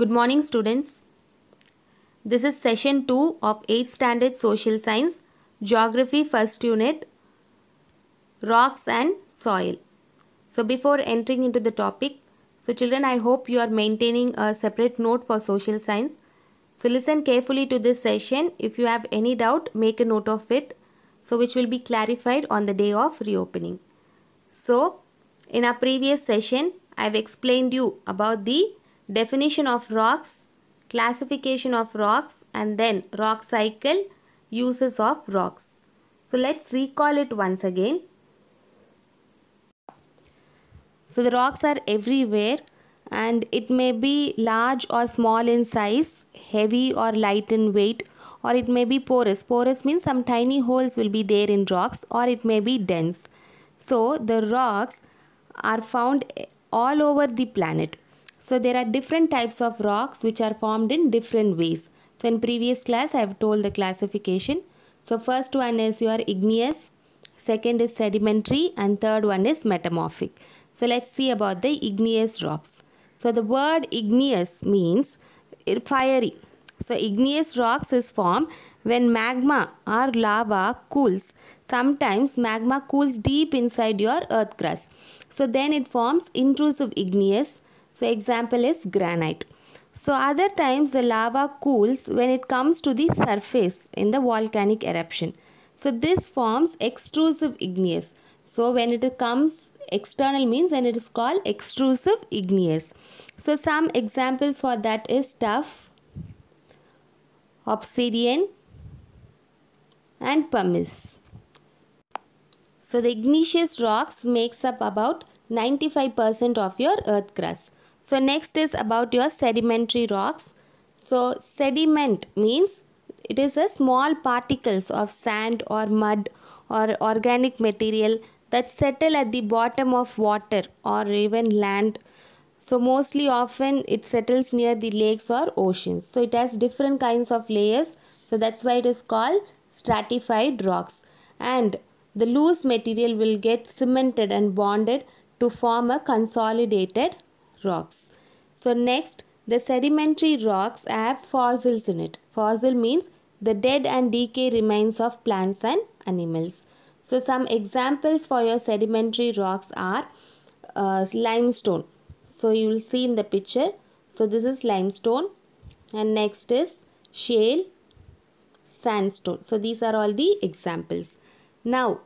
Good morning students. This is session 2 of 8th standard social science geography first unit rocks and soil. So before entering into the topic so children I hope you are maintaining a separate note for social science. So listen carefully to this session if you have any doubt make a note of it so which will be clarified on the day of reopening. So in our previous session I have explained you about the definition of rocks, classification of rocks and then rock cycle, uses of rocks. So let's recall it once again. So the rocks are everywhere and it may be large or small in size, heavy or light in weight or it may be porous. Porous means some tiny holes will be there in rocks or it may be dense. So the rocks are found all over the planet. So there are different types of rocks which are formed in different ways. So in previous class I have told the classification. So first one is your igneous, second is sedimentary and third one is metamorphic. So let's see about the igneous rocks. So the word igneous means fiery. So igneous rocks is formed when magma or lava cools. Sometimes magma cools deep inside your earth crust. So then it forms intrusive igneous so example is granite. So other times the lava cools when it comes to the surface in the volcanic eruption. So this forms extrusive igneous. So when it comes external means when it is called extrusive igneous. So some examples for that is tuff, obsidian and pumice. So the igneous rocks makes up about 95% of your earth crust. So next is about your sedimentary rocks. So sediment means it is a small particles of sand or mud or organic material that settle at the bottom of water or even land. So mostly often it settles near the lakes or oceans. So it has different kinds of layers. So that's why it is called stratified rocks. And the loose material will get cemented and bonded to form a consolidated rocks. So next, the sedimentary rocks have fossils in it. Fossil means the dead and decay remains of plants and animals. So some examples for your sedimentary rocks are uh, limestone. So you will see in the picture. So this is limestone and next is shale, sandstone. So these are all the examples. Now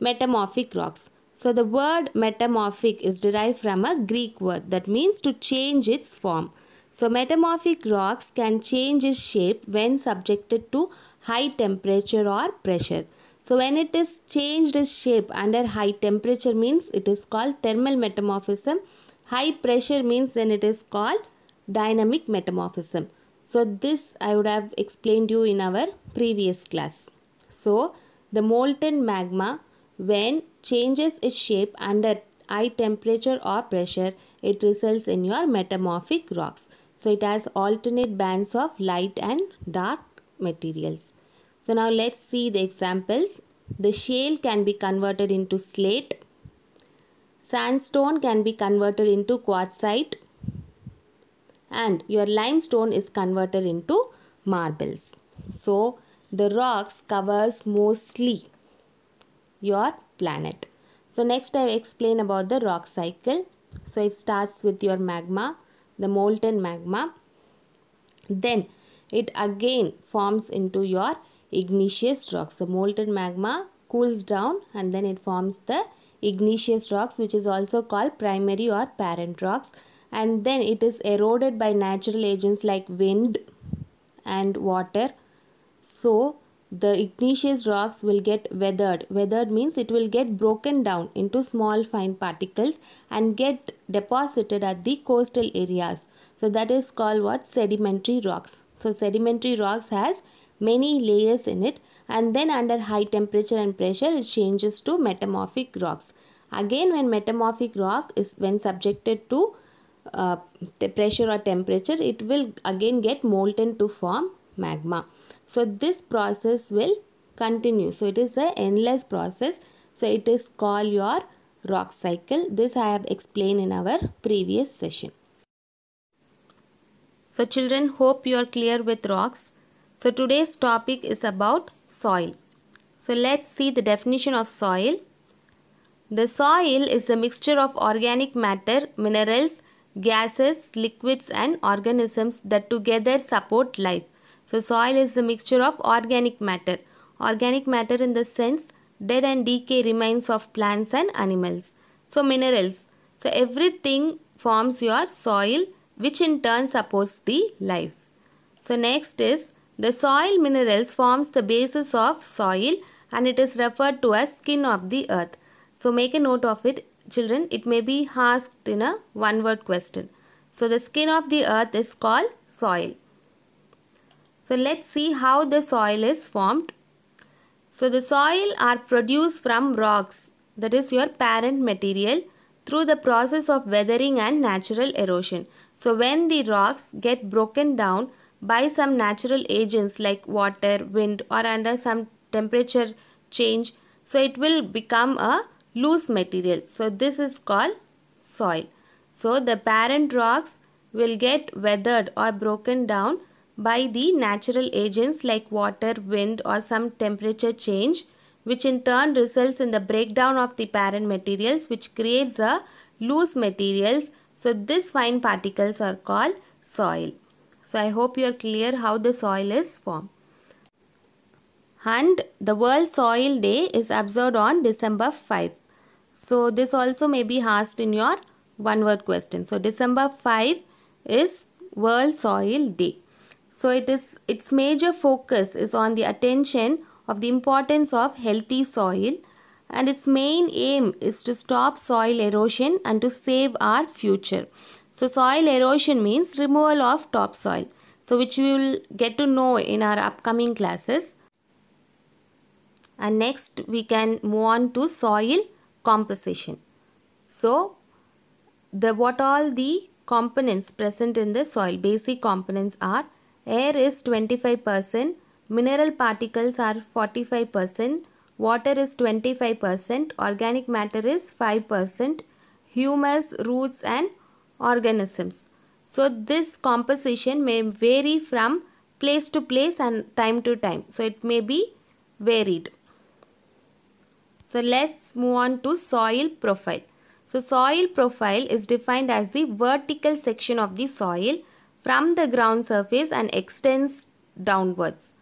metamorphic rocks. So the word metamorphic is derived from a Greek word that means to change its form. So metamorphic rocks can change its shape when subjected to high temperature or pressure. So when it is changed its shape under high temperature means it is called thermal metamorphism. High pressure means then it is called dynamic metamorphism. So this I would have explained you in our previous class. So the molten magma when changes its shape under high temperature or pressure, it results in your metamorphic rocks. So it has alternate bands of light and dark materials. So now let's see the examples. The shale can be converted into slate. Sandstone can be converted into quartzite. And your limestone is converted into marbles. So the rocks covers mostly your planet. So next I explain about the rock cycle. So it starts with your magma, the molten magma. Then it again forms into your igneous rocks. The molten magma cools down and then it forms the igneous rocks which is also called primary or parent rocks and then it is eroded by natural agents like wind and water so the igneous rocks will get weathered. Weathered means it will get broken down into small fine particles and get deposited at the coastal areas. So that is called what? Sedimentary rocks. So sedimentary rocks has many layers in it and then under high temperature and pressure it changes to metamorphic rocks. Again when metamorphic rock is when subjected to uh, pressure or temperature it will again get molten to form magma. So this process will continue. So it is an endless process. So it is called your rock cycle. This I have explained in our previous session. So children hope you are clear with rocks. So today's topic is about soil. So let's see the definition of soil. The soil is a mixture of organic matter, minerals, gases, liquids and organisms that together support life. So soil is a mixture of organic matter. Organic matter in the sense dead and decay remains of plants and animals. So minerals. So everything forms your soil which in turn supports the life. So next is the soil minerals forms the basis of soil and it is referred to as skin of the earth. So make a note of it children. It may be asked in a one word question. So the skin of the earth is called soil. So let's see how the soil is formed. So the soil are produced from rocks that is your parent material through the process of weathering and natural erosion. So when the rocks get broken down by some natural agents like water, wind or under some temperature change so it will become a loose material. So this is called soil. So the parent rocks will get weathered or broken down by the natural agents like water, wind or some temperature change which in turn results in the breakdown of the parent materials which creates the loose materials. So these fine particles are called soil. So I hope you are clear how the soil is formed. And the World Soil Day is observed on December 5. So this also may be asked in your one word question. So December 5 is World Soil Day. So it is its major focus is on the attention of the importance of healthy soil and its main aim is to stop soil erosion and to save our future. So soil erosion means removal of topsoil. So which we will get to know in our upcoming classes. And next we can move on to soil composition. So the what all the components present in the soil basic components are Air is 25%, mineral particles are 45%, water is 25%, organic matter is 5%, humus, roots and organisms. So this composition may vary from place to place and time to time. So it may be varied. So let's move on to soil profile. So soil profile is defined as the vertical section of the soil from the ground surface and extends downwards.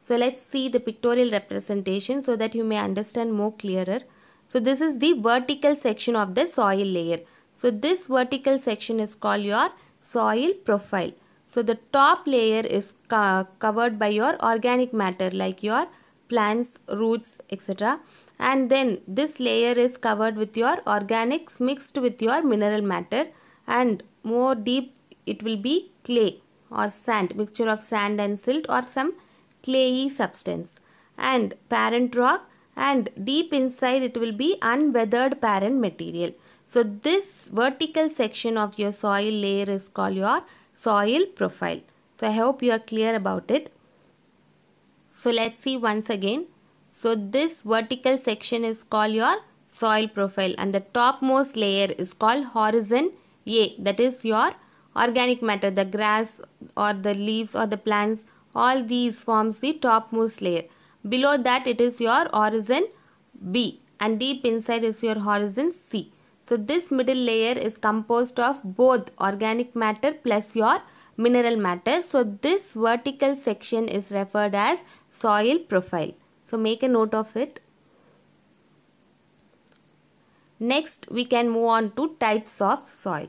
So let's see the pictorial representation so that you may understand more clearer. So this is the vertical section of the soil layer. So this vertical section is called your soil profile. So the top layer is covered by your organic matter like your plants, roots, etc. And then this layer is covered with your organics mixed with your mineral matter and more deep it will be clay or sand, mixture of sand and silt or some clayey substance and parent rock and deep inside it will be unweathered parent material. So this vertical section of your soil layer is called your soil profile. So I hope you are clear about it. So let's see once again. So this vertical section is called your soil profile and the topmost layer is called horizon A that is your organic matter, the grass or the leaves or the plants, all these forms the topmost layer. Below that it is your horizon B and deep inside is your horizon C. So this middle layer is composed of both organic matter plus your mineral matter. So this vertical section is referred as soil profile. So make a note of it. Next we can move on to types of soil.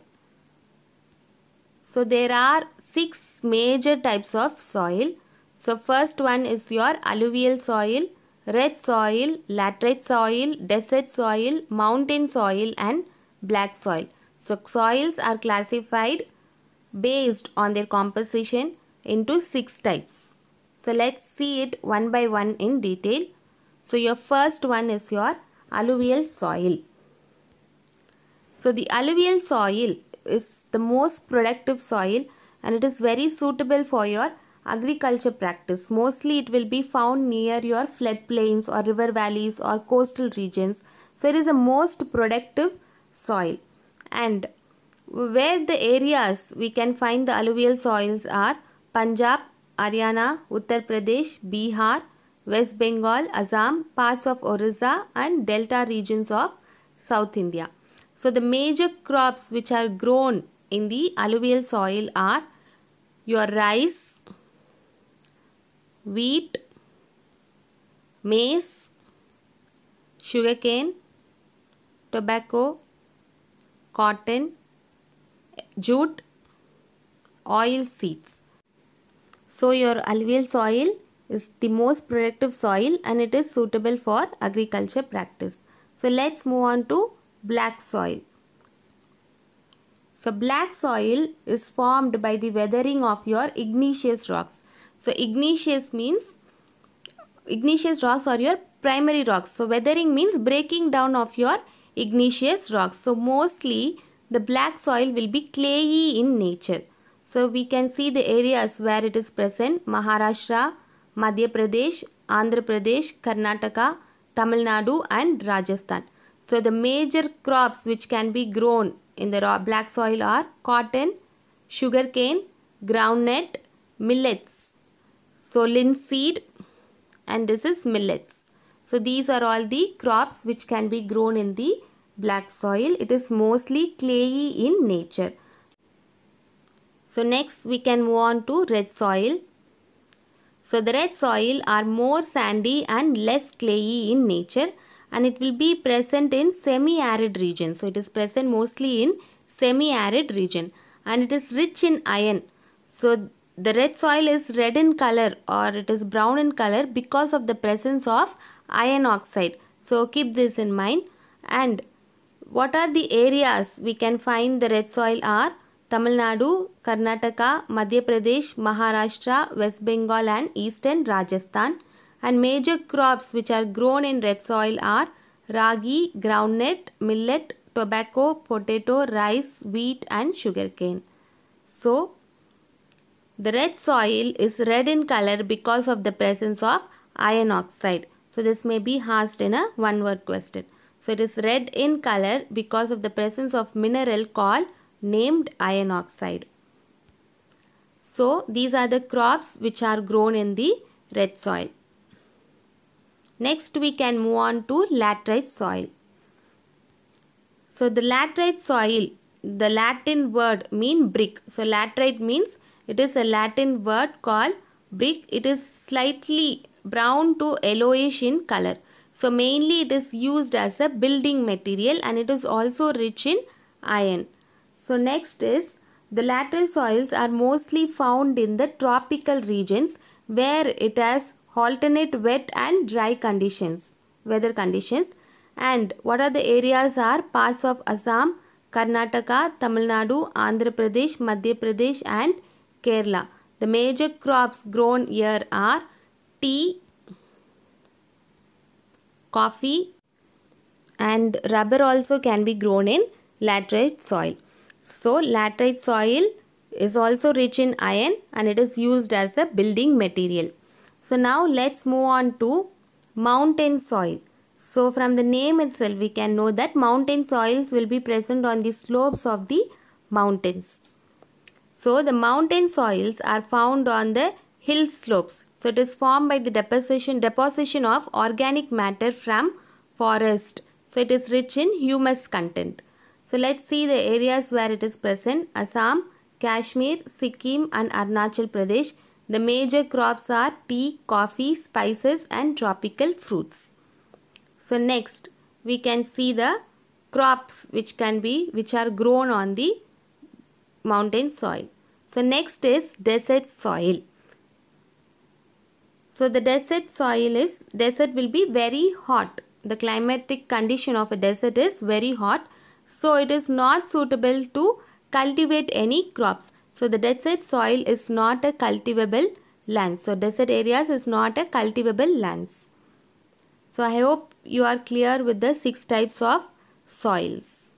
So there are six major types of soil. So first one is your alluvial soil, red soil, laterite soil, desert soil, mountain soil and black soil. So soils are classified based on their composition into six types. So let's see it one by one in detail. So your first one is your alluvial soil. So the alluvial soil is the most productive soil and it is very suitable for your agriculture practice. Mostly it will be found near your floodplains or river valleys or coastal regions. So it is the most productive soil. And where the areas we can find the alluvial soils are Punjab, Haryana, Uttar Pradesh, Bihar, West Bengal, Assam, parts of Orissa and delta regions of South India. So the major crops which are grown in the alluvial soil are your rice, wheat, maize, sugarcane, tobacco, cotton, jute, oil seeds. So your alluvial soil is the most productive soil and it is suitable for agriculture practice. So let's move on to black soil. So black soil is formed by the weathering of your igneous rocks. So igneous means igneous rocks are your primary rocks. So weathering means breaking down of your igneous rocks. So mostly the black soil will be clayey in nature. So we can see the areas where it is present Maharashtra, Madhya Pradesh, Andhra Pradesh, Karnataka, Tamil Nadu and Rajasthan. So the major crops which can be grown in the black soil are cotton, sugarcane, groundnut, millets. So linseed and this is millets. So these are all the crops which can be grown in the black soil. It is mostly clayey in nature. So next we can move on to red soil. So the red soil are more sandy and less clayey in nature and it will be present in semi-arid region. So it is present mostly in semi-arid region and it is rich in iron. So the red soil is red in color or it is brown in color because of the presence of iron oxide. So keep this in mind and what are the areas we can find the red soil are Tamil Nadu, Karnataka, Madhya Pradesh, Maharashtra, West Bengal and Eastern Rajasthan. And major crops which are grown in red soil are ragi, groundnut, millet, tobacco, potato, rice, wheat and sugarcane. So, the red soil is red in color because of the presence of iron oxide. So, this may be asked in a one word question. So, it is red in color because of the presence of mineral called named iron oxide. So, these are the crops which are grown in the red soil. Next we can move on to laterite soil. So the laterite soil, the Latin word mean brick. So laterite means it is a Latin word called brick. It is slightly brown to yellowish in color. So mainly it is used as a building material and it is also rich in iron. So next is the lateral soils are mostly found in the tropical regions where it has alternate wet and dry conditions, weather conditions. And what are the areas are parts of Assam, Karnataka, Tamil Nadu, Andhra Pradesh, Madhya Pradesh and Kerala. The major crops grown here are tea, coffee and rubber also can be grown in laterite soil. So laterite soil is also rich in iron and it is used as a building material. So now let's move on to mountain soil. So from the name itself we can know that mountain soils will be present on the slopes of the mountains. So the mountain soils are found on the hill slopes. So it is formed by the deposition, deposition of organic matter from forest. So it is rich in humus content. So let's see the areas where it is present. Assam, Kashmir, Sikkim and Arunachal Pradesh. The major crops are tea, coffee, spices and tropical fruits. So next we can see the crops which can be which are grown on the mountain soil. So next is desert soil. So the desert soil is desert will be very hot. The climatic condition of a desert is very hot. So it is not suitable to cultivate any crops. So the desert soil is not a cultivable land. So desert areas is not a cultivable lands. So I hope you are clear with the six types of soils.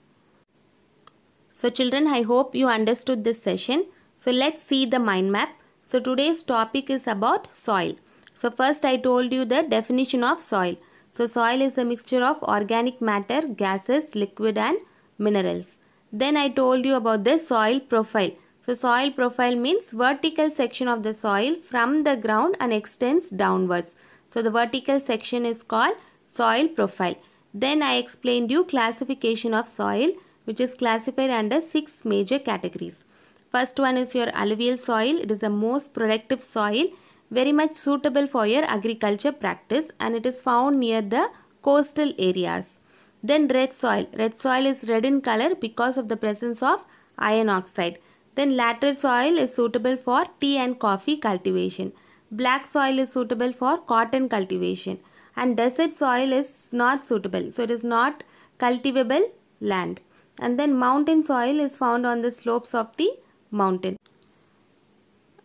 So children, I hope you understood this session. So let's see the mind map. So today's topic is about soil. So first I told you the definition of soil. So soil is a mixture of organic matter, gases, liquid and minerals. Then I told you about the soil profile. So soil profile means vertical section of the soil from the ground and extends downwards. So the vertical section is called soil profile. Then I explained you classification of soil which is classified under six major categories. First one is your alluvial soil. It is the most productive soil, very much suitable for your agriculture practice and it is found near the coastal areas. Then red soil. Red soil is red in color because of the presence of iron oxide. Then lateral soil is suitable for tea and coffee cultivation. Black soil is suitable for cotton cultivation. And desert soil is not suitable. So it is not cultivable land. And then mountain soil is found on the slopes of the mountain.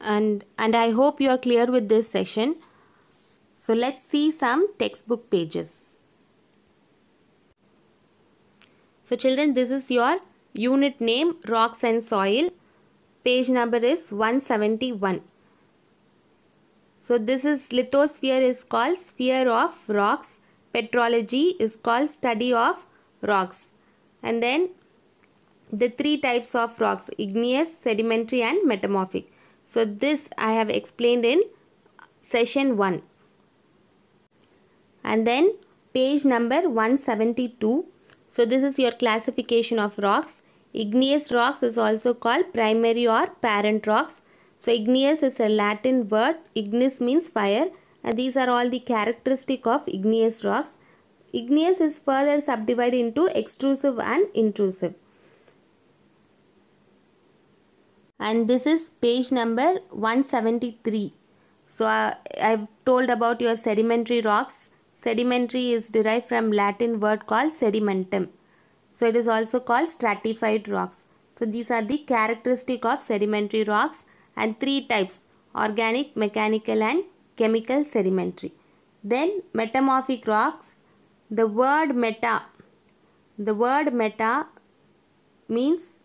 And, and I hope you are clear with this session. So let's see some textbook pages. So children, this is your unit name, rocks and soil page number is 171. So this is lithosphere is called sphere of rocks. Petrology is called study of rocks. And then the three types of rocks igneous, sedimentary and metamorphic. So this I have explained in session 1. And then page number 172. So this is your classification of rocks. Igneous rocks is also called primary or parent rocks. So igneous is a Latin word. Ignis means fire. And these are all the characteristic of igneous rocks. Igneous is further subdivided into extrusive and intrusive. And this is page number 173. So uh, I've told about your sedimentary rocks. Sedimentary is derived from Latin word called sedimentum. So it is also called stratified rocks. So these are the characteristic of sedimentary rocks and three types organic, mechanical and chemical sedimentary. Then metamorphic rocks. The word meta, the word meta means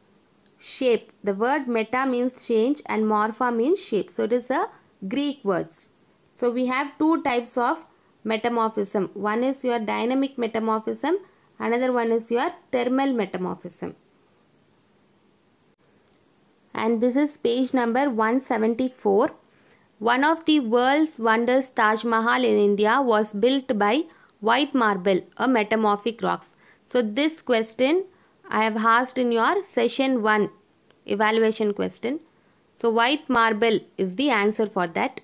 shape. The word meta means change and morpha means shape. So it is a Greek words. So we have two types of metamorphism. One is your dynamic metamorphism Another one is your thermal metamorphism. And this is page number 174. One of the world's wonders Taj Mahal in India was built by white marble a metamorphic rocks. So this question I have asked in your session 1 evaluation question. So white marble is the answer for that.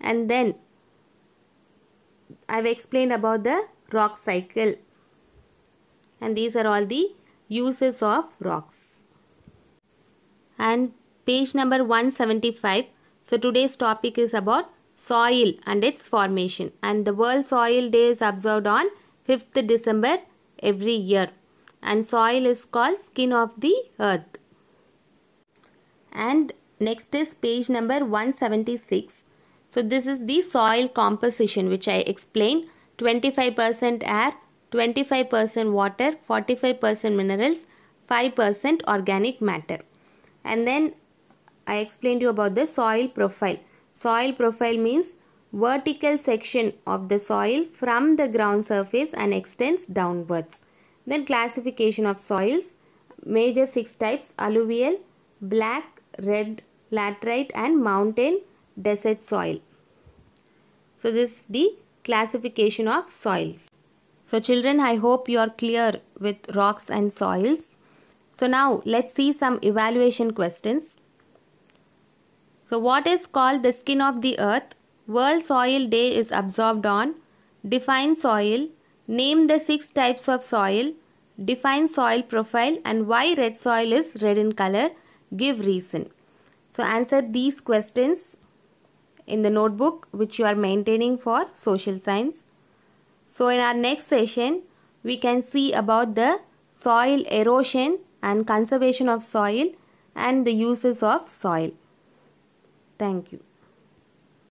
And then I have explained about the rock cycle and these are all the uses of rocks. And page number 175. So today's topic is about soil and its formation and the World Soil Day is observed on 5th December every year and soil is called skin of the earth. And next is page number 176. So this is the soil composition which I explained. 25% air, 25% water, 45% minerals, 5% organic matter. And then I explained you about the soil profile. Soil profile means vertical section of the soil from the ground surface and extends downwards. Then classification of soils. Major six types alluvial, black, red, laterite and mountain desert soil. So this is the classification of soils. So children, I hope you are clear with rocks and soils. So now let's see some evaluation questions. So what is called the skin of the earth? World Soil Day is absorbed on. Define soil. Name the six types of soil. Define soil profile and why red soil is red in color. Give reason. So answer these questions in the notebook which you are maintaining for social science. So in our next session, we can see about the soil erosion and conservation of soil and the uses of soil. Thank you.